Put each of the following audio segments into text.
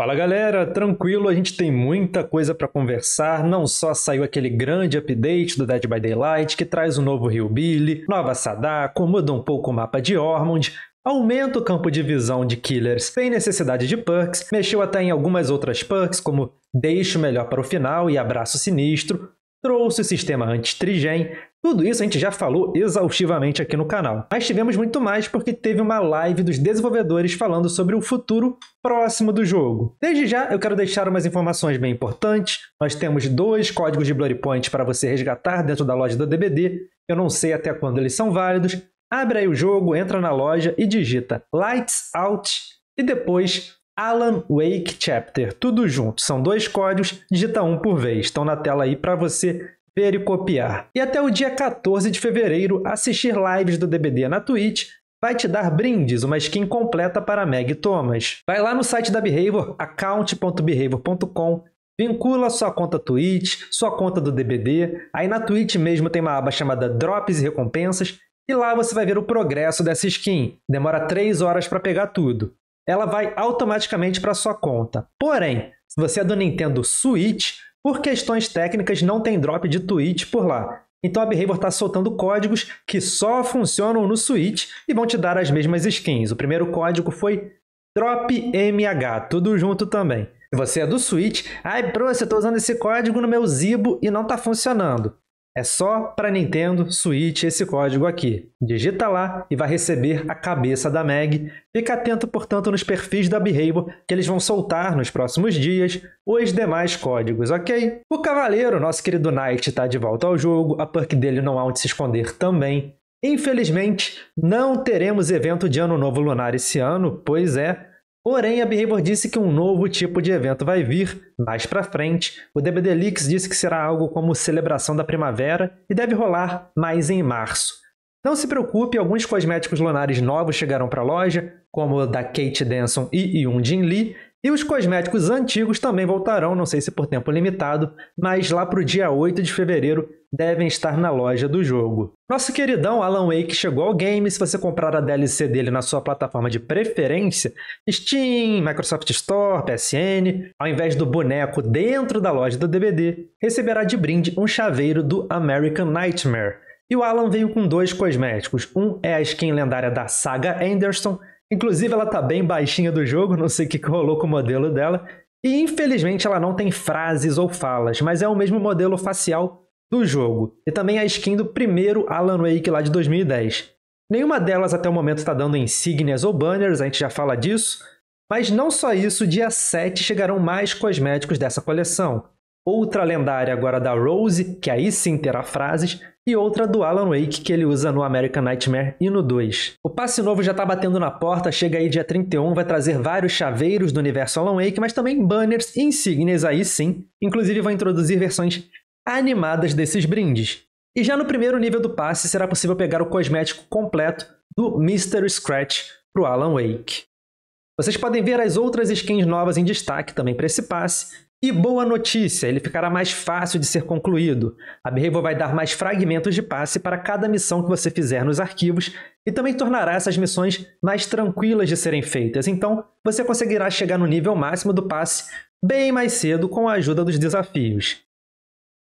Fala galera, tranquilo, a gente tem muita coisa para conversar, não só saiu aquele grande update do Dead by Daylight que traz o um novo Rio Billy, nova Sadako, muda um pouco o mapa de Ormond, aumenta o campo de visão de killers sem necessidade de perks, mexeu até em algumas outras perks como Deixo Melhor para o Final e Abraço Sinistro, trouxe o sistema anti trigem. Tudo isso a gente já falou exaustivamente aqui no canal, mas tivemos muito mais porque teve uma live dos desenvolvedores falando sobre o futuro próximo do jogo. Desde já, eu quero deixar umas informações bem importantes. Nós temos dois códigos de Blurry Point para você resgatar dentro da loja do DBD. Eu não sei até quando eles são válidos. Abre aí o jogo, entra na loja e digita Lights Out e depois Alan Wake Chapter, tudo junto. São dois códigos, digita um por vez. Estão na tela aí para você ver e copiar. E até o dia 14 de fevereiro, assistir lives do DBD na Twitch vai te dar brindes, uma skin completa para Meg Thomas. Vai lá no site da Behavior, account.behavior.com, vincula sua conta Twitch, sua conta do DBD, aí na Twitch mesmo tem uma aba chamada Drops e Recompensas, e lá você vai ver o progresso dessa skin. Demora 3 horas para pegar tudo. Ela vai automaticamente para sua conta. Porém, se você é do Nintendo Switch, por questões técnicas, não tem drop de tweet por lá. Então a Behavior está soltando códigos que só funcionam no Switch e vão te dar as mesmas skins. O primeiro código foi DropMH, tudo junto também. Se você é do Switch, ai, bro, eu estou usando esse código no meu Zibo e não está funcionando. É só para Nintendo Switch esse código aqui. Digita lá e vai receber a cabeça da Meg. Fica atento, portanto, nos perfis da Behavior que eles vão soltar nos próximos dias os demais códigos, ok? O Cavaleiro, nosso querido Knight, está de volta ao jogo. A perk dele não há onde se esconder também. Infelizmente, não teremos evento de Ano Novo Lunar esse ano, pois é, Porém, a Behavior disse que um novo tipo de evento vai vir mais para frente. O DBD Leaks disse que será algo como celebração da primavera e deve rolar mais em março. Não se preocupe, alguns cosméticos lunares novos chegarão para a loja, como o da Kate Denson e Yun Jin Lee, e os cosméticos antigos também voltarão, não sei se por tempo limitado, mas lá para o dia 8 de fevereiro devem estar na loja do jogo. Nosso queridão Alan Wake chegou ao game, se você comprar a DLC dele na sua plataforma de preferência, Steam, Microsoft Store, PSN, ao invés do boneco dentro da loja do DVD, receberá de brinde um chaveiro do American Nightmare. E o Alan veio com dois cosméticos. Um é a skin lendária da saga Anderson Inclusive, ela tá bem baixinha do jogo, não sei o que rolou com o modelo dela. E infelizmente ela não tem frases ou falas, mas é o mesmo modelo facial do jogo. E também a skin do primeiro Alan Wake lá de 2010. Nenhuma delas até o momento está dando insígnias ou banners, a gente já fala disso. Mas não só isso, dia 7 chegarão mais cosméticos dessa coleção. Outra lendária agora da Rose, que aí sim terá frases, e outra do Alan Wake que ele usa no American Nightmare e no 2. O passe novo já tá batendo na porta, chega aí dia 31, vai trazer vários chaveiros do universo Alan Wake, mas também banners e insígnias aí sim. Inclusive vão introduzir versões animadas desses brindes. E já no primeiro nível do passe será possível pegar o cosmético completo do Mr. Scratch pro Alan Wake. Vocês podem ver as outras skins novas em destaque também para esse passe, e boa notícia, ele ficará mais fácil de ser concluído. A Behavior vai dar mais fragmentos de passe para cada missão que você fizer nos arquivos e também tornará essas missões mais tranquilas de serem feitas. Então, você conseguirá chegar no nível máximo do passe bem mais cedo com a ajuda dos desafios.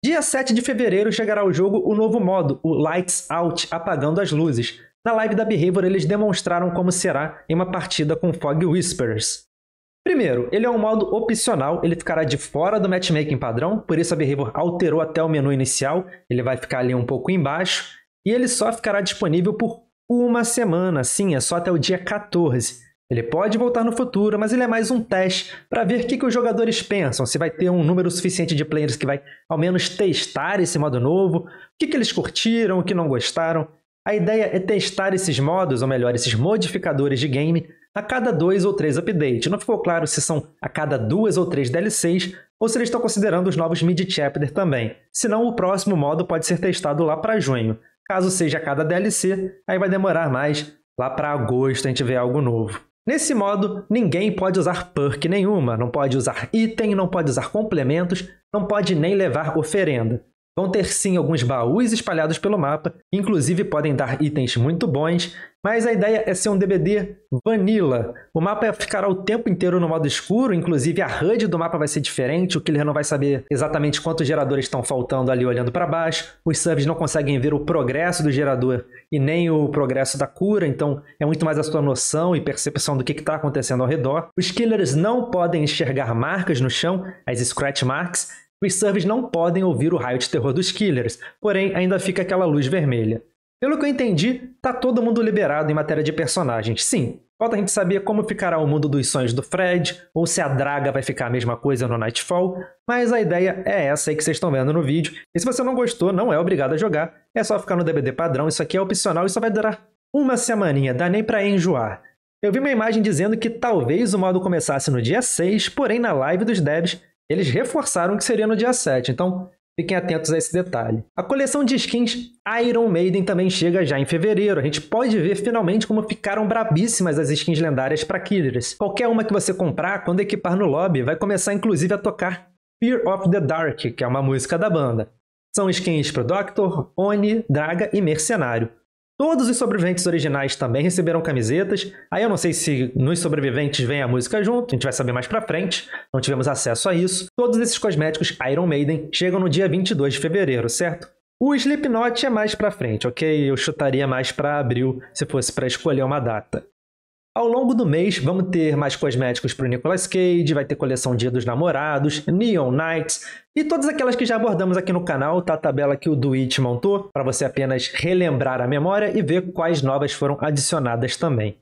Dia 7 de fevereiro chegará ao jogo o novo modo, o Lights Out, apagando as luzes. Na live da Behavior, eles demonstraram como será em uma partida com Fog Whispers. Primeiro, ele é um modo opcional, ele ficará de fora do matchmaking padrão, por isso a Behavior alterou até o menu inicial, ele vai ficar ali um pouco embaixo, e ele só ficará disponível por uma semana, sim, é só até o dia 14. Ele pode voltar no futuro, mas ele é mais um teste para ver o que, que, os jogadores pensam, se vai ter um número suficiente de players que vai ao menos testar esse modo novo, o que, que eles curtiram, o que não gostaram. A ideia é testar esses modos, ou melhor, esses modificadores de game, a cada dois ou três updates. Não ficou claro se são a cada duas ou três DLCs ou se eles estão considerando os novos mid-chapter também. Se não, o próximo modo pode ser testado lá para junho. Caso seja a cada DLC, aí vai demorar mais. Lá para agosto a gente ver algo novo. Nesse modo, ninguém pode usar perk nenhuma, não pode usar item, não pode usar complementos, não pode nem levar oferenda. Vão ter sim alguns baús espalhados pelo mapa, inclusive podem dar itens muito bons, mas a ideia é ser um DBD vanilla. O mapa ficará o tempo inteiro no modo escuro, inclusive a HUD do mapa vai ser diferente, o killer não vai saber exatamente quantos geradores estão faltando ali olhando para baixo, os subs não conseguem ver o progresso do gerador e nem o progresso da cura, então é muito mais a sua noção e percepção do que está acontecendo ao redor. Os killers não podem enxergar marcas no chão, as scratch marks, os servers não podem ouvir o raio de terror dos Killers, porém ainda fica aquela luz vermelha. Pelo que eu entendi, tá todo mundo liberado em matéria de personagens, sim. Falta a gente saber como ficará o mundo dos sonhos do Fred, ou se a draga vai ficar a mesma coisa no Nightfall, mas a ideia é essa aí que vocês estão vendo no vídeo, e se você não gostou, não é obrigado a jogar, é só ficar no DBD padrão, isso aqui é opcional e só vai durar uma semaninha, dá nem pra enjoar. Eu vi uma imagem dizendo que talvez o modo começasse no dia 6, porém na live dos devs eles reforçaram que seria no dia 7, então fiquem atentos a esse detalhe. A coleção de skins Iron Maiden também chega já em fevereiro. A gente pode ver finalmente como ficaram brabíssimas as skins lendárias para Killers. Qualquer uma que você comprar, quando equipar no lobby, vai começar inclusive a tocar Fear of the Dark, que é uma música da banda. São skins para Doctor, Oni, Draga e Mercenário. Todos os sobreviventes originais também receberam camisetas. Aí eu não sei se nos sobreviventes vem a música junto, a gente vai saber mais pra frente, não tivemos acesso a isso. Todos esses cosméticos Iron Maiden chegam no dia 22 de fevereiro, certo? O Slipknot é mais pra frente, ok? Eu chutaria mais pra abril se fosse para escolher uma data. Ao longo do mês, vamos ter mais cosméticos para o Nicolas Cage, vai ter coleção Dia dos Namorados, Neon Knights e todas aquelas que já abordamos aqui no canal, tá a tabela que o Duit montou, para você apenas relembrar a memória e ver quais novas foram adicionadas também.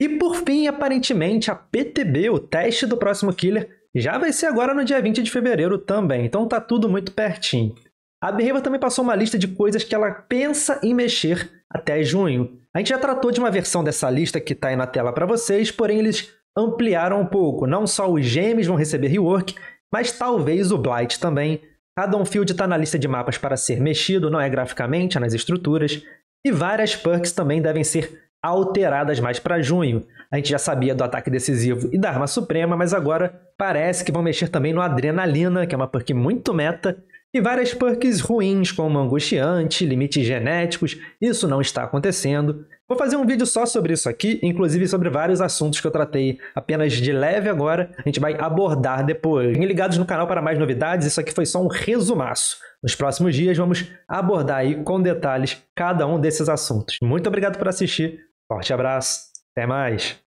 E por fim, aparentemente, a PTB, o teste do próximo Killer, já vai ser agora no dia 20 de fevereiro também, então tá tudo muito pertinho. A Behavior também passou uma lista de coisas que ela pensa em mexer até junho. A gente já tratou de uma versão dessa lista que está aí na tela para vocês, porém eles ampliaram um pouco. Não só os gêmeos vão receber rework, mas talvez o Blight também. Haddonfield está na lista de mapas para ser mexido, não é graficamente, é nas estruturas. E várias perks também devem ser alteradas mais para junho. A gente já sabia do ataque decisivo e da arma suprema, mas agora parece que vão mexer também no adrenalina, que é uma perk muito meta, e várias perks ruins, como angustiante, limites genéticos, isso não está acontecendo. Vou fazer um vídeo só sobre isso aqui, inclusive sobre vários assuntos que eu tratei apenas de leve agora, a gente vai abordar depois. Fiquem ligados no canal para mais novidades, isso aqui foi só um resumaço. Nos próximos dias vamos abordar aí com detalhes cada um desses assuntos. Muito obrigado por assistir, forte abraço, até mais!